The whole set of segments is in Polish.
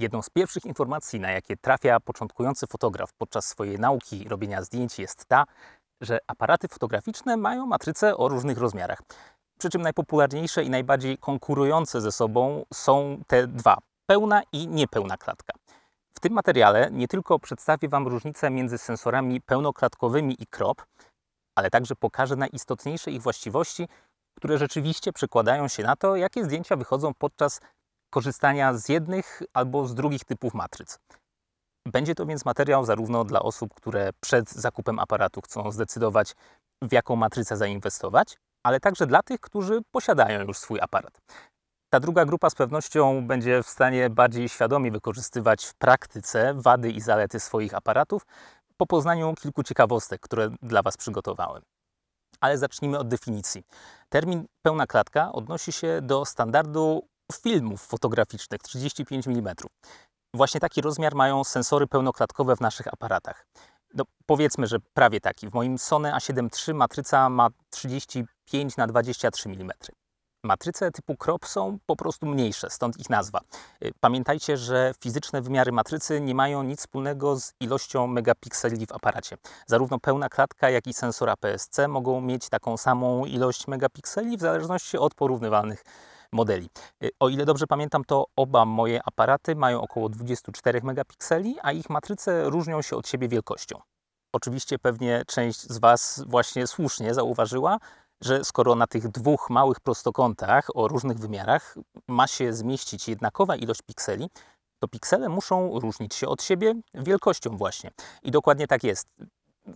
Jedną z pierwszych informacji, na jakie trafia początkujący fotograf podczas swojej nauki robienia zdjęć, jest ta, że aparaty fotograficzne mają matryce o różnych rozmiarach. Przy czym najpopularniejsze i najbardziej konkurujące ze sobą są te dwa: pełna i niepełna klatka. W tym materiale nie tylko przedstawię Wam różnicę między sensorami pełnoklatkowymi i crop, ale także pokażę najistotniejsze ich właściwości, które rzeczywiście przekładają się na to, jakie zdjęcia wychodzą podczas korzystania z jednych albo z drugich typów matryc. Będzie to więc materiał zarówno dla osób, które przed zakupem aparatu chcą zdecydować, w jaką matrycę zainwestować, ale także dla tych, którzy posiadają już swój aparat. Ta druga grupa z pewnością będzie w stanie bardziej świadomie wykorzystywać w praktyce wady i zalety swoich aparatów po poznaniu kilku ciekawostek, które dla Was przygotowałem. Ale zacznijmy od definicji. Termin pełna klatka odnosi się do standardu filmów fotograficznych 35 mm. Właśnie taki rozmiar mają sensory pełnoklatkowe w naszych aparatach. No, powiedzmy, że prawie taki. W moim Sony A7 III matryca ma 35 na 23 mm. Matryce typu crop są po prostu mniejsze, stąd ich nazwa. Y, pamiętajcie, że fizyczne wymiary matrycy nie mają nic wspólnego z ilością megapikseli w aparacie. Zarówno pełna klatka, jak i sensor APS-C mogą mieć taką samą ilość megapikseli w zależności od porównywalnych modeli. E, o ile dobrze pamiętam, to oba moje aparaty mają około 24 megapikseli, a ich matryce różnią się od siebie wielkością. Oczywiście pewnie część z Was właśnie słusznie zauważyła, że skoro na tych dwóch małych prostokątach o różnych wymiarach ma się zmieścić jednakowa ilość pikseli, to piksele muszą różnić się od siebie wielkością właśnie. I dokładnie tak jest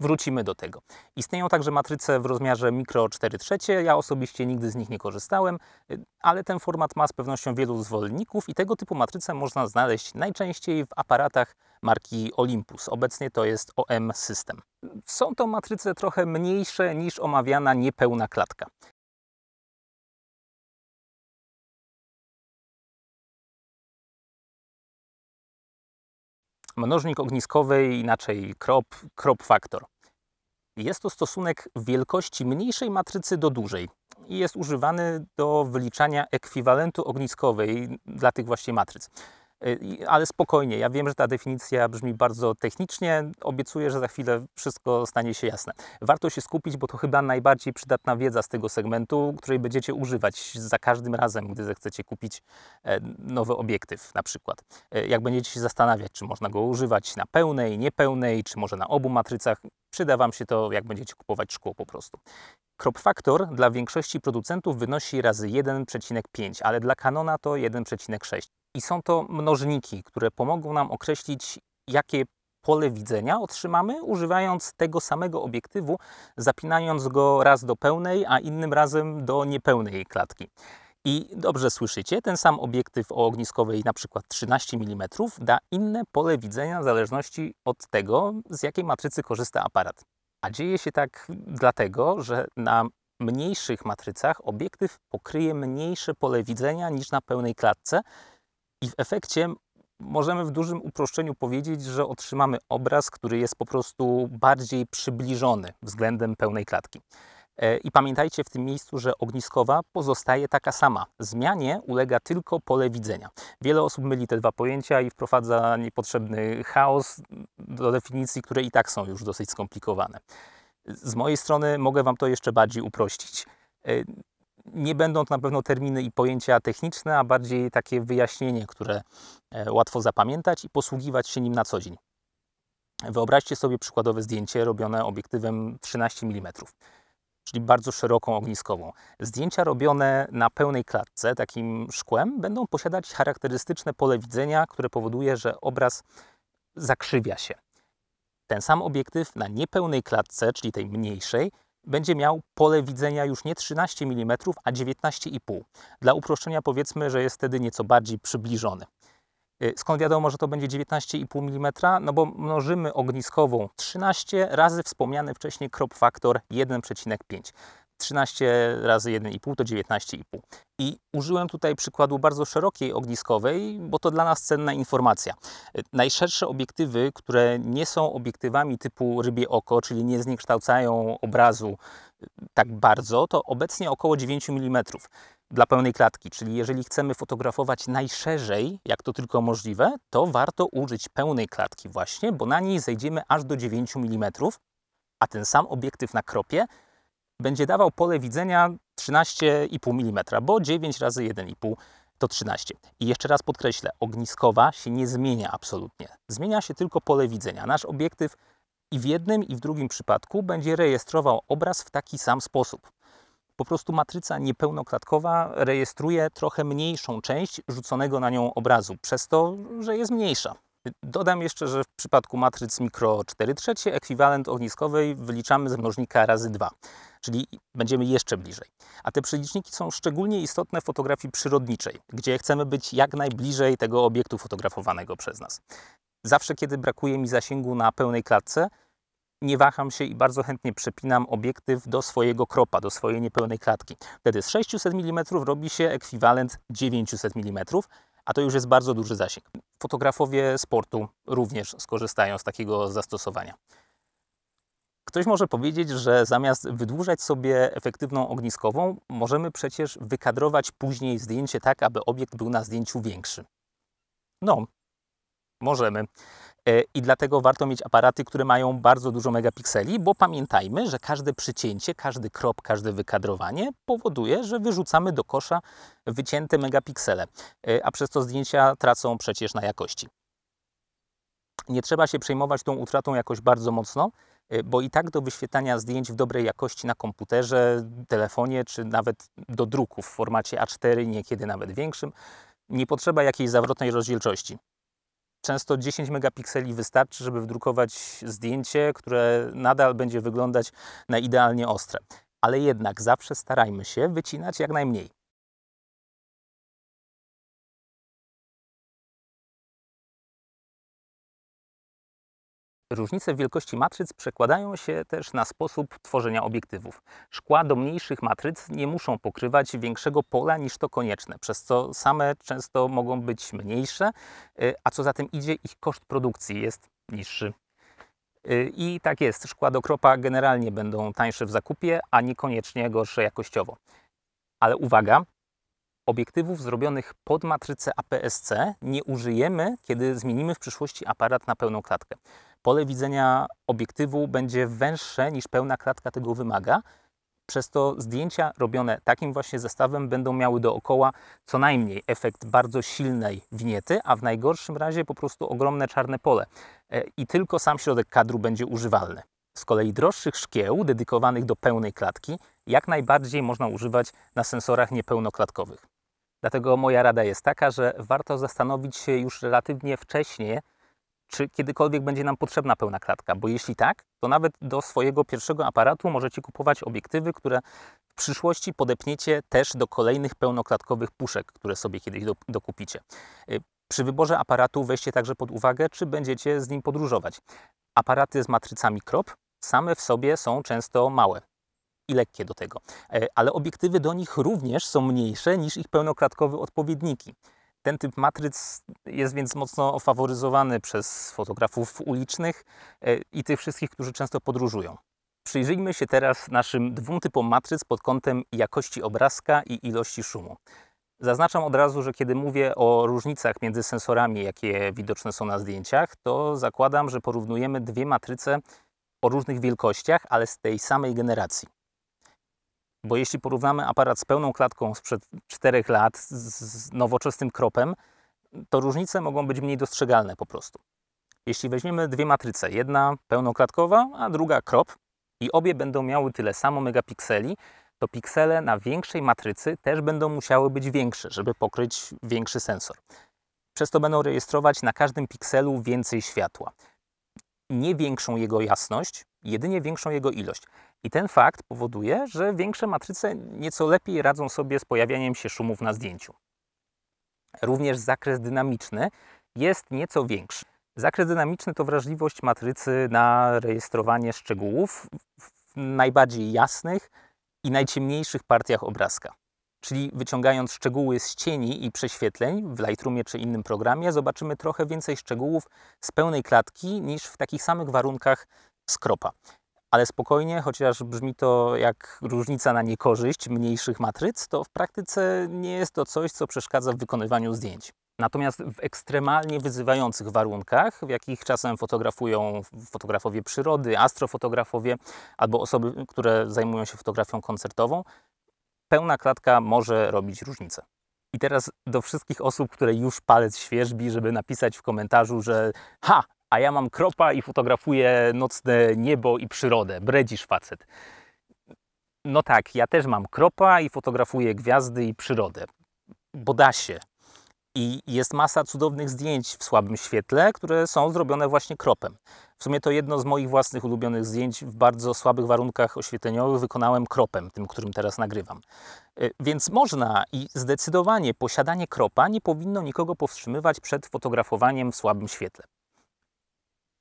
wrócimy do tego. Istnieją także matryce w rozmiarze mikro 4 trzecie. Ja osobiście nigdy z nich nie korzystałem, y, ale ten format ma z pewnością wielu zwolenników i tego typu matryce można znaleźć najczęściej w aparatach marki Olympus. Obecnie to jest OM System. Są to matryce trochę mniejsze niż omawiana niepełna klatka. mnożnik ogniskowy, inaczej krop, crop factor. Jest to stosunek wielkości mniejszej matrycy do dużej i jest używany do wyliczania ekwiwalentu ogniskowej dla tych właśnie matryc. E, ale spokojnie, ja wiem, że ta definicja brzmi bardzo technicznie. Obiecuję, że za chwilę wszystko stanie się jasne. Warto się skupić, bo to chyba najbardziej przydatna wiedza z tego segmentu, której będziecie używać za każdym razem, gdy zechcecie kupić e, nowy obiektyw na przykład. E, jak będziecie się zastanawiać, czy można go używać na pełnej, niepełnej, czy może na obu matrycach, przyda Wam się to, jak będziecie kupować szkło po prostu. Crop factor dla większości producentów wynosi razy 1,5, ale dla Canona to 1,6. I są to mnożniki, które pomogą nam określić, jakie pole widzenia otrzymamy, używając tego samego obiektywu, zapinając go raz do pełnej, a innym razem do niepełnej klatki. I dobrze słyszycie, ten sam obiektyw o ogniskowej na przykład 13 mm da inne pole widzenia w zależności od tego, z jakiej matrycy korzysta aparat. A dzieje się tak dlatego, że na mniejszych matrycach obiektyw pokryje mniejsze pole widzenia niż na pełnej klatce, i w efekcie możemy w dużym uproszczeniu powiedzieć, że otrzymamy obraz, który jest po prostu bardziej przybliżony względem pełnej klatki. E, I pamiętajcie w tym miejscu, że ogniskowa pozostaje taka sama. Zmianie ulega tylko pole widzenia. Wiele osób myli te dwa pojęcia i wprowadza niepotrzebny chaos do definicji, które i tak są już dosyć skomplikowane. Z mojej strony mogę Wam to jeszcze bardziej uprościć. E, nie będą to na pewno terminy i pojęcia techniczne, a bardziej takie wyjaśnienie, które e, łatwo zapamiętać i posługiwać się nim na co dzień. Wyobraźcie sobie przykładowe zdjęcie robione obiektywem 13 mm, czyli bardzo szeroką ogniskową. Zdjęcia robione na pełnej klatce, takim szkłem, będą posiadać charakterystyczne pole widzenia, które powoduje, że obraz zakrzywia się. Ten sam obiektyw na niepełnej klatce, czyli tej mniejszej, będzie miał pole widzenia już nie 13 mm, a 19,5. Dla uproszczenia powiedzmy, że jest wtedy nieco bardziej przybliżony. Y, skąd wiadomo, że to będzie 19,5 mm? No bo mnożymy ogniskową 13 razy wspomniany wcześniej crop faktor 1,5. 13 razy 1,5 to 19,5. I użyłem tutaj przykładu bardzo szerokiej ogniskowej, bo to dla nas cenna informacja. Najszersze obiektywy, które nie są obiektywami typu rybie oko, czyli nie zniekształcają obrazu y, tak bardzo, to obecnie około 9 mm dla pełnej klatki. Czyli jeżeli chcemy fotografować najszerzej, jak to tylko możliwe, to warto użyć pełnej klatki właśnie, bo na niej zejdziemy aż do 9 mm, a ten sam obiektyw na kropie będzie dawał pole widzenia 13,5 mm, bo 9 razy 1,5 to 13. I jeszcze raz podkreślę, ogniskowa się nie zmienia absolutnie. Zmienia się tylko pole widzenia. Nasz obiektyw i w jednym i w drugim przypadku będzie rejestrował obraz w taki sam sposób. Po prostu matryca niepełnoklatkowa rejestruje trochę mniejszą część rzuconego na nią obrazu, przez to, że jest mniejsza. Dodam jeszcze, że w przypadku matryc mikro 4 trzecie ekwiwalent ogniskowej wyliczamy z mnożnika razy 2, czyli będziemy jeszcze bliżej. A te przeliczniki są szczególnie istotne w fotografii przyrodniczej, gdzie chcemy być jak najbliżej tego obiektu fotografowanego przez nas. Zawsze, kiedy brakuje mi zasięgu na pełnej klatce, nie waham się i bardzo chętnie przepinam obiektyw do swojego kropa, do swojej niepełnej klatki. Wtedy z 600 mm robi się ekwiwalent 900 mm, a to już jest bardzo duży zasięg. Fotografowie sportu również skorzystają z takiego zastosowania. Ktoś może powiedzieć, że zamiast wydłużać sobie efektywną ogniskową, możemy przecież wykadrować później zdjęcie tak, aby obiekt był na zdjęciu większy. No, możemy. E, i dlatego warto mieć aparaty, które mają bardzo dużo megapikseli, bo pamiętajmy, że każde przycięcie, każdy krop, każde wykadrowanie powoduje, że wyrzucamy do kosza wycięte megapiksele, e, a przez to zdjęcia tracą przecież na jakości. Nie trzeba się przejmować tą utratą jakoś bardzo mocno, e, bo i tak do wyświetlania zdjęć w dobrej jakości na komputerze, telefonie czy nawet do druku w formacie A4, niekiedy nawet większym, nie potrzeba jakiejś zawrotnej rozdzielczości. Często 10 megapikseli wystarczy, żeby wdrukować zdjęcie, które nadal będzie wyglądać na idealnie ostre. Ale jednak zawsze starajmy się wycinać jak najmniej. Różnice w wielkości matryc przekładają się też na sposób tworzenia obiektywów. Szkła do mniejszych matryc nie muszą pokrywać większego pola niż to konieczne, przez co same często mogą być mniejsze, y, a co za tym idzie ich koszt produkcji jest niższy. Y, I tak jest, szkła do kropa generalnie będą tańsze w zakupie, a niekoniecznie gorsze jakościowo. Ale uwaga, obiektywów zrobionych pod matrycę APS-C nie użyjemy, kiedy zmienimy w przyszłości aparat na pełną klatkę pole widzenia obiektywu będzie węższe niż pełna klatka tego wymaga. Przez to zdjęcia robione takim właśnie zestawem będą miały dookoła co najmniej efekt bardzo silnej winiety, a w najgorszym razie po prostu ogromne czarne pole e, i tylko sam środek kadru będzie używalny. Z kolei droższych szkieł dedykowanych do pełnej klatki jak najbardziej można używać na sensorach niepełnoklatkowych. Dlatego moja rada jest taka, że warto zastanowić się już relatywnie wcześnie czy kiedykolwiek będzie nam potrzebna pełna klatka, bo jeśli tak, to nawet do swojego pierwszego aparatu możecie kupować obiektywy, które w przyszłości podepniecie też do kolejnych pełnoklatkowych puszek, które sobie kiedyś dokupicie. Y, przy wyborze aparatu weźcie także pod uwagę, czy będziecie z nim podróżować. Aparaty z matrycami crop same w sobie są często małe i lekkie do tego, y, ale obiektywy do nich również są mniejsze niż ich pełnoklatkowe odpowiedniki. Ten typ matryc jest więc mocno faworyzowany przez fotografów ulicznych e, i tych wszystkich, którzy często podróżują. Przyjrzyjmy się teraz naszym dwóm typom matryc pod kątem jakości obrazka i ilości szumu. Zaznaczam od razu, że kiedy mówię o różnicach między sensorami, jakie widoczne są na zdjęciach, to zakładam, że porównujemy dwie matryce o różnych wielkościach, ale z tej samej generacji. Bo jeśli porównamy aparat z pełną klatką sprzed 4 lat z nowoczesnym kropem, to różnice mogą być mniej dostrzegalne po prostu. Jeśli weźmiemy dwie matryce, jedna pełnoklatkowa, a druga krop, i obie będą miały tyle samo megapikseli, to piksele na większej matrycy też będą musiały być większe, żeby pokryć większy sensor. Przez to będą rejestrować na każdym pikselu więcej światła. Nie większą jego jasność, jedynie większą jego ilość. I ten fakt powoduje, że większe matryce nieco lepiej radzą sobie z pojawianiem się szumów na zdjęciu. Również zakres dynamiczny jest nieco większy. Zakres dynamiczny to wrażliwość matrycy na rejestrowanie szczegółów w najbardziej jasnych i najciemniejszych partiach obrazka. Czyli wyciągając szczegóły z cieni i prześwietleń w Lightroomie czy innym programie, zobaczymy trochę więcej szczegółów z pełnej klatki niż w takich samych warunkach skropa. Ale spokojnie, chociaż brzmi to jak różnica na niekorzyść mniejszych matryc, to w praktyce nie jest to coś, co przeszkadza w wykonywaniu zdjęć. Natomiast w ekstremalnie wyzywających warunkach, w jakich czasem fotografują fotografowie przyrody, astrofotografowie albo osoby, które zajmują się fotografią koncertową, pełna klatka może robić różnicę. I teraz do wszystkich osób, które już palec świeżbi, żeby napisać w komentarzu, że ha, a ja mam kropa i fotografuję nocne niebo i przyrodę. Bredzisz facet. No tak, ja też mam kropa i fotografuję gwiazdy i przyrodę. Bo da się. I jest masa cudownych zdjęć w słabym świetle, które są zrobione właśnie kropem. W sumie to jedno z moich własnych ulubionych zdjęć w bardzo słabych warunkach oświetleniowych wykonałem kropem, tym, którym teraz nagrywam. E, więc można i zdecydowanie posiadanie kropa nie powinno nikogo powstrzymywać przed fotografowaniem w słabym świetle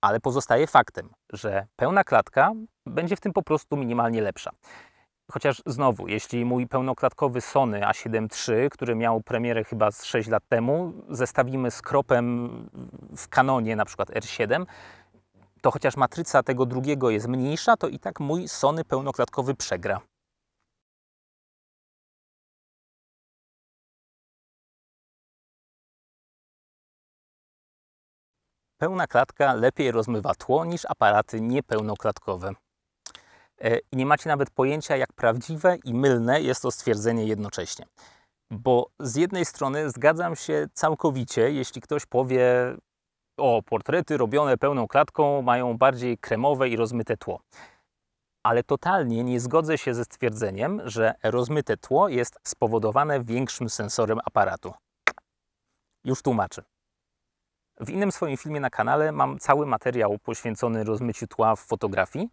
ale pozostaje faktem, że pełna klatka będzie w tym po prostu minimalnie lepsza. Chociaż znowu, jeśli mój pełnoklatkowy Sony A7 III, który miał premierę chyba z 6 lat temu, zestawimy z kropem w kanonie, na przykład R7, to chociaż matryca tego drugiego jest mniejsza, to i tak mój Sony pełnoklatkowy przegra. Pełna klatka lepiej rozmywa tło niż aparaty niepełnoklatkowe. E, I nie macie nawet pojęcia, jak prawdziwe i mylne jest to stwierdzenie jednocześnie. Bo z jednej strony zgadzam się całkowicie, jeśli ktoś powie, o, portrety robione pełną klatką mają bardziej kremowe i rozmyte tło. Ale totalnie nie zgodzę się ze stwierdzeniem, że rozmyte tło jest spowodowane większym sensorem aparatu. Już tłumaczę. W innym swoim filmie na kanale mam cały materiał poświęcony rozmyciu tła w fotografii,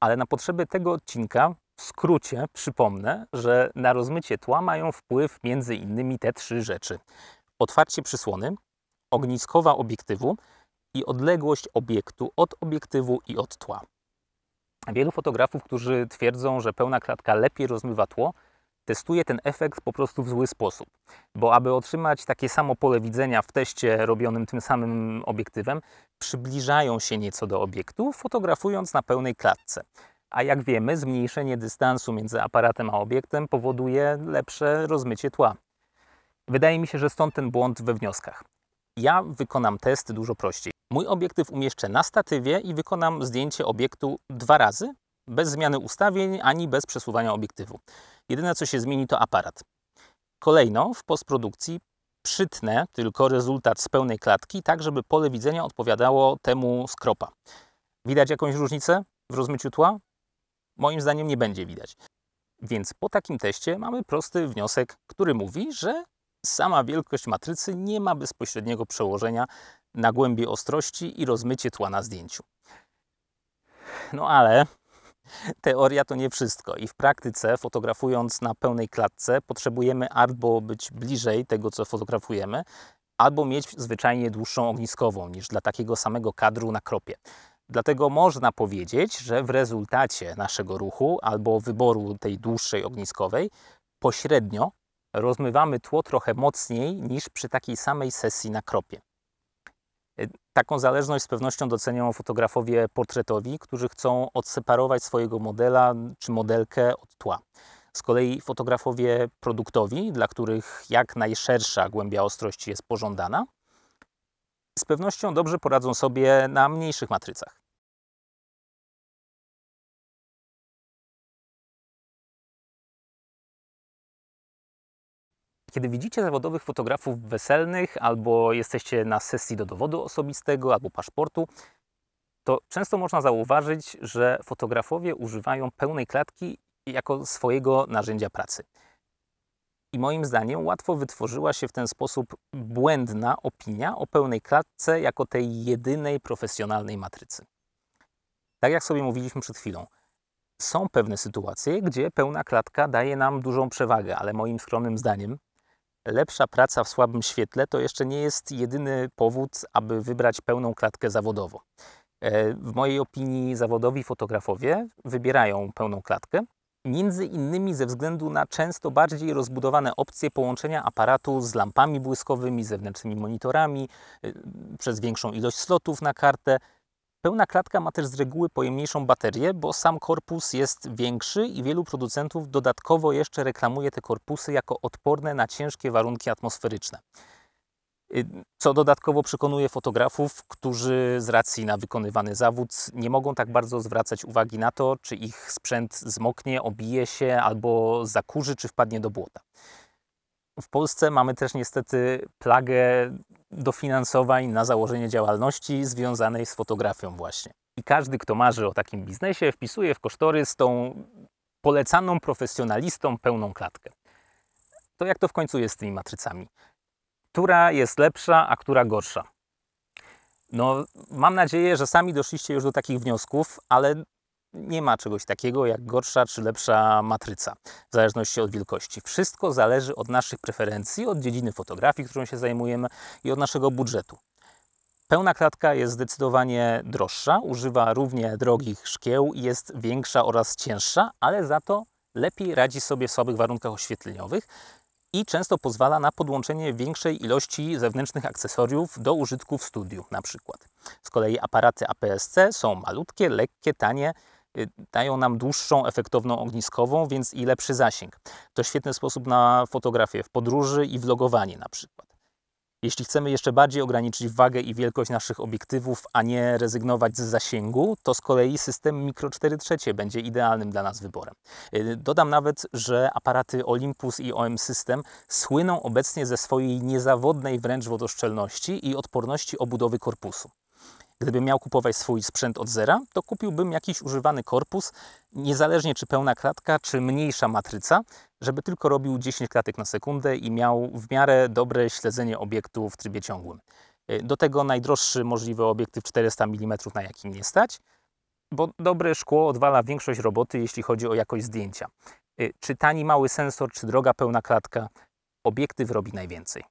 ale na potrzeby tego odcinka w skrócie przypomnę, że na rozmycie tła mają wpływ między innymi te trzy rzeczy. Otwarcie przysłony, ogniskowa obiektywu i odległość obiektu od obiektywu i od tła. Wielu fotografów, którzy twierdzą, że pełna klatka lepiej rozmywa tło, testuje ten efekt po prostu w zły sposób. Bo aby otrzymać takie samo pole widzenia w teście robionym tym samym obiektywem, przybliżają się nieco do obiektu, fotografując na pełnej klatce. A jak wiemy, zmniejszenie dystansu między aparatem a obiektem powoduje lepsze rozmycie tła. Wydaje mi się, że stąd ten błąd we wnioskach. Ja wykonam test dużo prościej. Mój obiektyw umieszczę na statywie i wykonam zdjęcie obiektu dwa razy, bez zmiany ustawień ani bez przesuwania obiektywu. Jedyne co się zmieni to aparat. Kolejno w postprodukcji przytnę tylko rezultat z pełnej klatki, tak żeby pole widzenia odpowiadało temu skropa. Widać jakąś różnicę w rozmyciu tła? Moim zdaniem nie będzie widać. Więc po takim teście mamy prosty wniosek, który mówi, że sama wielkość matrycy nie ma bezpośredniego przełożenia na głębi ostrości i rozmycie tła na zdjęciu. No ale Teoria to nie wszystko i w praktyce, fotografując na pełnej klatce, potrzebujemy albo być bliżej tego, co fotografujemy, albo mieć zwyczajnie dłuższą ogniskową niż dla takiego samego kadru na kropie. Dlatego można powiedzieć, że w rezultacie naszego ruchu albo wyboru tej dłuższej ogniskowej pośrednio rozmywamy tło trochę mocniej niż przy takiej samej sesji na kropie. Taką zależność z pewnością docenią fotografowie portretowi, którzy chcą odseparować swojego modela czy modelkę od tła. Z kolei fotografowie produktowi, dla których jak najszersza głębia ostrości jest pożądana, z pewnością dobrze poradzą sobie na mniejszych matrycach. Kiedy widzicie zawodowych fotografów weselnych, albo jesteście na sesji do dowodu osobistego, albo paszportu, to często można zauważyć, że fotografowie używają pełnej klatki jako swojego narzędzia pracy. I moim zdaniem łatwo wytworzyła się w ten sposób błędna opinia o pełnej klatce jako tej jedynej profesjonalnej matrycy. Tak jak sobie mówiliśmy przed chwilą, są pewne sytuacje, gdzie pełna klatka daje nam dużą przewagę, ale moim skromnym zdaniem lepsza praca w słabym świetle to jeszcze nie jest jedyny powód, aby wybrać pełną klatkę zawodowo. E, w mojej opinii zawodowi fotografowie wybierają pełną klatkę, między innymi ze względu na często bardziej rozbudowane opcje połączenia aparatu z lampami błyskowymi, zewnętrznymi monitorami, e, przez większą ilość slotów na kartę, Pełna klatka ma też z reguły pojemniejszą baterię, bo sam korpus jest większy i wielu producentów dodatkowo jeszcze reklamuje te korpusy jako odporne na ciężkie warunki atmosferyczne. Y, co dodatkowo przekonuje fotografów, którzy z racji na wykonywany zawód nie mogą tak bardzo zwracać uwagi na to, czy ich sprzęt zmoknie, obije się albo zakurzy, czy wpadnie do błota. W Polsce mamy też niestety plagę dofinansowań na założenie działalności związanej z fotografią właśnie. I każdy, kto marzy o takim biznesie, wpisuje w z tą polecaną profesjonalistą pełną klatkę. To jak to w końcu jest z tymi matrycami? Która jest lepsza, a która gorsza? No, mam nadzieję, że sami doszliście już do takich wniosków, ale nie ma czegoś takiego jak gorsza czy lepsza matryca, w zależności od wielkości. Wszystko zależy od naszych preferencji, od dziedziny fotografii, którą się zajmujemy i od naszego budżetu. Pełna klatka jest zdecydowanie droższa, używa równie drogich szkieł i jest większa oraz cięższa, ale za to lepiej radzi sobie w słabych warunkach oświetleniowych i często pozwala na podłączenie większej ilości zewnętrznych akcesoriów do użytku w studiu na przykład. Z kolei aparaty APS-C są malutkie, lekkie, tanie, Y, dają nam dłuższą efektowną ogniskową, więc i lepszy zasięg. To świetny sposób na fotografię w podróży i vlogowanie na przykład. Jeśli chcemy jeszcze bardziej ograniczyć wagę i wielkość naszych obiektywów, a nie rezygnować z zasięgu, to z kolei system mikro 4 III będzie idealnym dla nas wyborem. Y, dodam nawet, że aparaty Olympus i OM System słyną obecnie ze swojej niezawodnej wręcz wodoszczelności i odporności obudowy korpusu. Gdybym miał kupować swój sprzęt od zera, to kupiłbym jakiś używany korpus, niezależnie czy pełna klatka, czy mniejsza matryca, żeby tylko robił 10 klatek na sekundę i miał w miarę dobre śledzenie obiektu w trybie ciągłym. Y, do tego najdroższy możliwy obiektyw 400 mm, na jakim nie stać, bo dobre szkło odwala większość roboty, jeśli chodzi o jakość zdjęcia. Y, czy tani mały sensor, czy droga pełna klatka, obiektyw robi najwięcej.